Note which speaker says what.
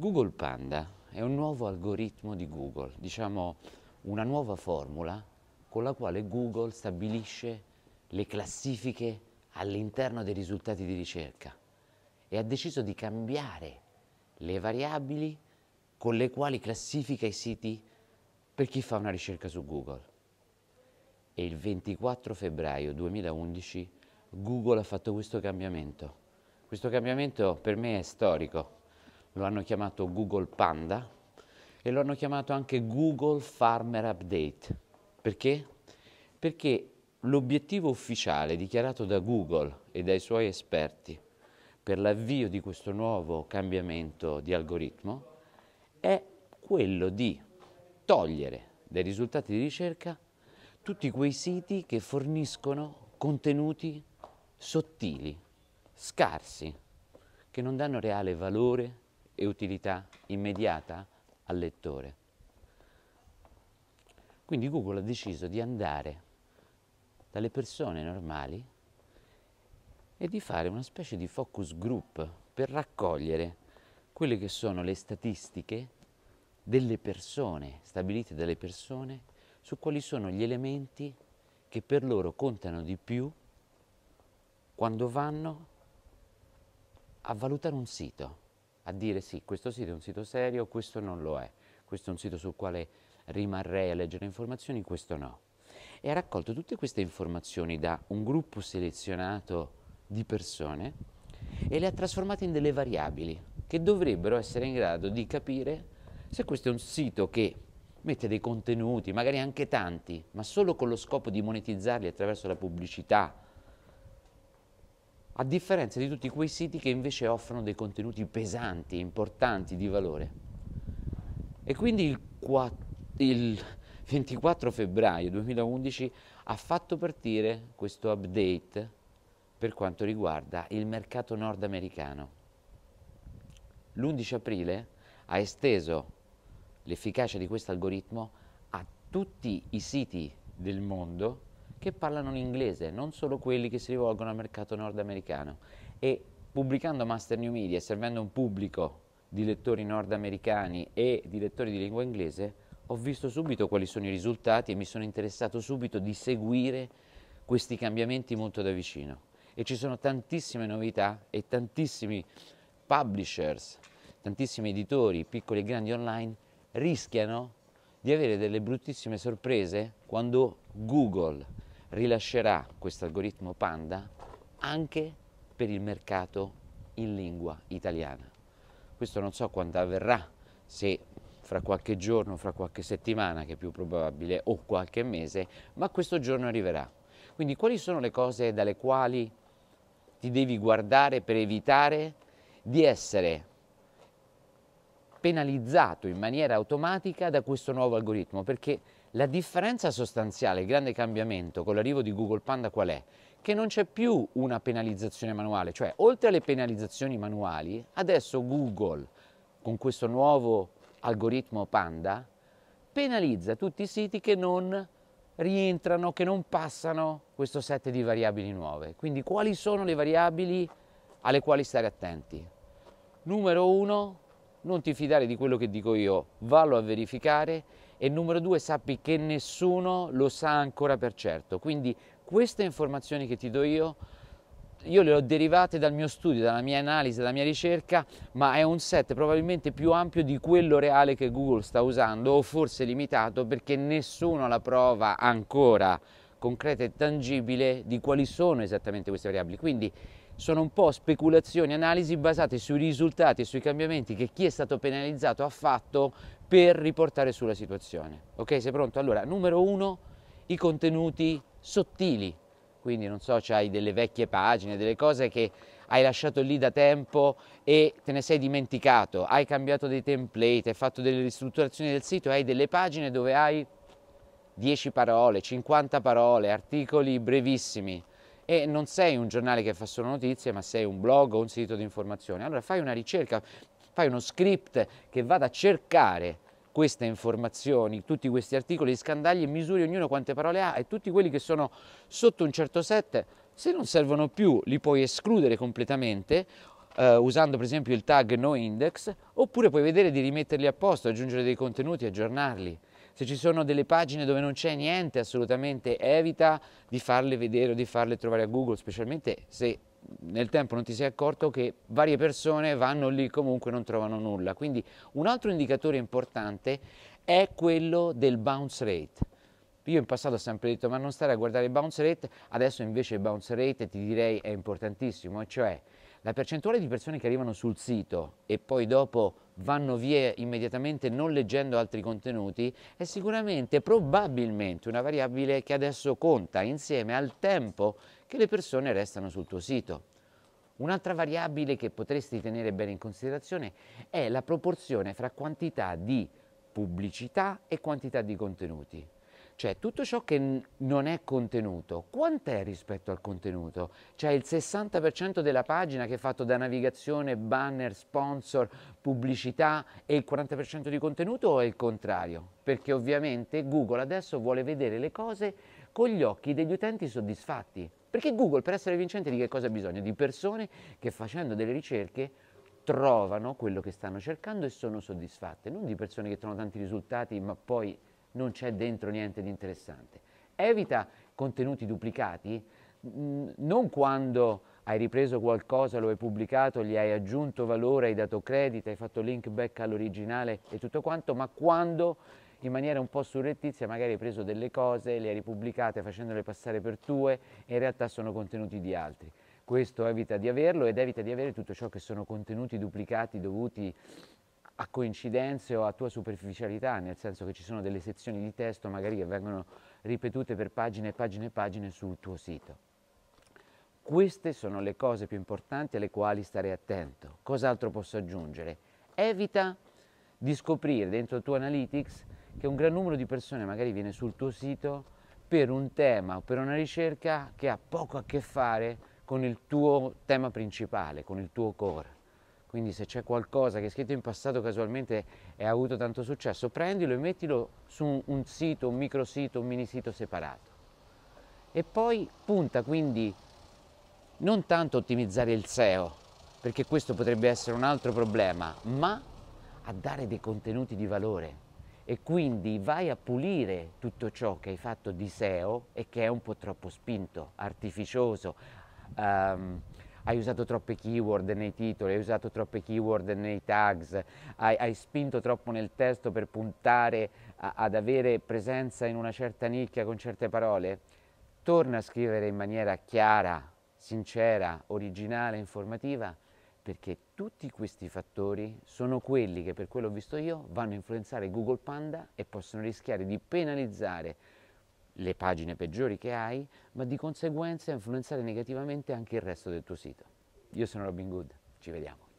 Speaker 1: Google Panda è un nuovo algoritmo di Google, diciamo una nuova formula con la quale Google stabilisce le classifiche all'interno dei risultati di ricerca e ha deciso di cambiare le variabili con le quali classifica i siti per chi fa una ricerca su Google. E il 24 febbraio 2011 Google ha fatto questo cambiamento. Questo cambiamento per me è storico lo hanno chiamato Google Panda e lo hanno chiamato anche Google Farmer Update. Perché? Perché l'obiettivo ufficiale dichiarato da Google e dai suoi esperti per l'avvio di questo nuovo cambiamento di algoritmo è quello di togliere dai risultati di ricerca tutti quei siti che forniscono contenuti sottili, scarsi, che non danno reale valore e utilità immediata al lettore. Quindi Google ha deciso di andare dalle persone normali e di fare una specie di focus group per raccogliere quelle che sono le statistiche delle persone, stabilite dalle persone, su quali sono gli elementi che per loro contano di più quando vanno a valutare un sito a dire sì, questo sito è un sito serio, questo non lo è, questo è un sito sul quale rimarrei a leggere informazioni, questo no. E ha raccolto tutte queste informazioni da un gruppo selezionato di persone e le ha trasformate in delle variabili che dovrebbero essere in grado di capire se questo è un sito che mette dei contenuti, magari anche tanti, ma solo con lo scopo di monetizzarli attraverso la pubblicità, a differenza di tutti quei siti che invece offrono dei contenuti pesanti, importanti, di valore. E quindi il, il 24 febbraio 2011 ha fatto partire questo update per quanto riguarda il mercato nordamericano. L'11 aprile ha esteso l'efficacia di questo algoritmo a tutti i siti del mondo che parlano l'inglese, non solo quelli che si rivolgono al mercato nordamericano. E pubblicando Master New Media e servendo un pubblico di lettori nordamericani e di lettori di lingua inglese, ho visto subito quali sono i risultati e mi sono interessato subito di seguire questi cambiamenti molto da vicino. E ci sono tantissime novità e tantissimi publishers, tantissimi editori, piccoli e grandi online, rischiano di avere delle bruttissime sorprese quando Google rilascerà questo algoritmo Panda anche per il mercato in lingua italiana. Questo non so quando avverrà, se fra qualche giorno, fra qualche settimana, che è più probabile, o qualche mese, ma questo giorno arriverà. Quindi quali sono le cose dalle quali ti devi guardare per evitare di essere penalizzato in maniera automatica da questo nuovo algoritmo? Perché la differenza sostanziale, il grande cambiamento con l'arrivo di Google Panda qual è? Che non c'è più una penalizzazione manuale, cioè oltre alle penalizzazioni manuali, adesso Google con questo nuovo algoritmo Panda penalizza tutti i siti che non rientrano, che non passano questo set di variabili nuove. Quindi quali sono le variabili alle quali stare attenti? Numero uno, non ti fidare di quello che dico io, vallo a verificare e numero due sappi che nessuno lo sa ancora per certo. Quindi queste informazioni che ti do io, io le ho derivate dal mio studio, dalla mia analisi, dalla mia ricerca, ma è un set probabilmente più ampio di quello reale che Google sta usando o forse limitato perché nessuno ha la prova ancora concreta e tangibile di quali sono esattamente queste variabili. Quindi sono un po' speculazioni, analisi basate sui risultati e sui cambiamenti che chi è stato penalizzato ha fatto per riportare sulla situazione. Ok, sei pronto? Allora, numero uno, i contenuti sottili. Quindi, non so, c'hai delle vecchie pagine, delle cose che hai lasciato lì da tempo e te ne sei dimenticato, hai cambiato dei template, hai fatto delle ristrutturazioni del sito, hai delle pagine dove hai 10 parole, 50 parole, articoli brevissimi e non sei un giornale che fa solo notizie, ma sei un blog o un sito di informazione. Allora fai una ricerca, fai uno script che vada a cercare queste informazioni, tutti questi articoli, scandagli e misuri ognuno quante parole ha e tutti quelli che sono sotto un certo set, se non servono più li puoi escludere completamente eh, usando per esempio il tag no index oppure puoi vedere di rimetterli a posto, aggiungere dei contenuti, aggiornarli se ci sono delle pagine dove non c'è niente assolutamente evita di farle vedere o di farle trovare a Google, specialmente se nel tempo non ti sei accorto che varie persone vanno lì comunque non trovano nulla. Quindi un altro indicatore importante è quello del bounce rate. Io in passato ho sempre detto ma non stare a guardare il bounce rate, adesso invece il bounce rate ti direi è importantissimo, cioè la percentuale di persone che arrivano sul sito e poi dopo vanno via immediatamente non leggendo altri contenuti è sicuramente, probabilmente, una variabile che adesso conta insieme al tempo che le persone restano sul tuo sito. Un'altra variabile che potresti tenere bene in considerazione è la proporzione fra quantità di pubblicità e quantità di contenuti. Cioè tutto ciò che non è contenuto, quant'è rispetto al contenuto? Cioè il 60% della pagina che è fatto da navigazione, banner, sponsor, pubblicità e il 40% di contenuto o è il contrario? Perché ovviamente Google adesso vuole vedere le cose con gli occhi degli utenti soddisfatti. Perché Google per essere vincente di che cosa ha bisogno? Di persone che facendo delle ricerche trovano quello che stanno cercando e sono soddisfatte, non di persone che trovano tanti risultati ma poi non c'è dentro niente di interessante. Evita contenuti duplicati, mm, non quando hai ripreso qualcosa, lo hai pubblicato, gli hai aggiunto valore, hai dato credito, hai fatto link back all'originale e tutto quanto, ma quando in maniera un po' surrettizia magari hai preso delle cose, le hai ripubblicate facendole passare per tue e in realtà sono contenuti di altri. Questo evita di averlo ed evita di avere tutto ciò che sono contenuti duplicati dovuti a coincidenze o a tua superficialità, nel senso che ci sono delle sezioni di testo magari che vengono ripetute per pagine e pagine e pagine sul tuo sito. Queste sono le cose più importanti alle quali stare attento. Cos'altro posso aggiungere? Evita di scoprire dentro il tuo analytics che un gran numero di persone magari viene sul tuo sito per un tema o per una ricerca che ha poco a che fare con il tuo tema principale, con il tuo core. Quindi se c'è qualcosa che è scritto in passato casualmente e ha avuto tanto successo, prendilo e mettilo su un sito, un microsito, un minisito separato. E poi punta quindi non tanto a ottimizzare il SEO, perché questo potrebbe essere un altro problema, ma a dare dei contenuti di valore e quindi vai a pulire tutto ciò che hai fatto di SEO e che è un po' troppo spinto, artificioso, um, hai usato troppe keyword nei titoli, hai usato troppe keyword nei tags, hai, hai spinto troppo nel testo per puntare a, ad avere presenza in una certa nicchia con certe parole, torna a scrivere in maniera chiara, sincera, originale, informativa, perché tutti questi fattori sono quelli che, per quello ho visto io, vanno a influenzare Google Panda e possono rischiare di penalizzare le pagine peggiori che hai, ma di conseguenza influenzare negativamente anche il resto del tuo sito. Io sono Robin Good, ci vediamo.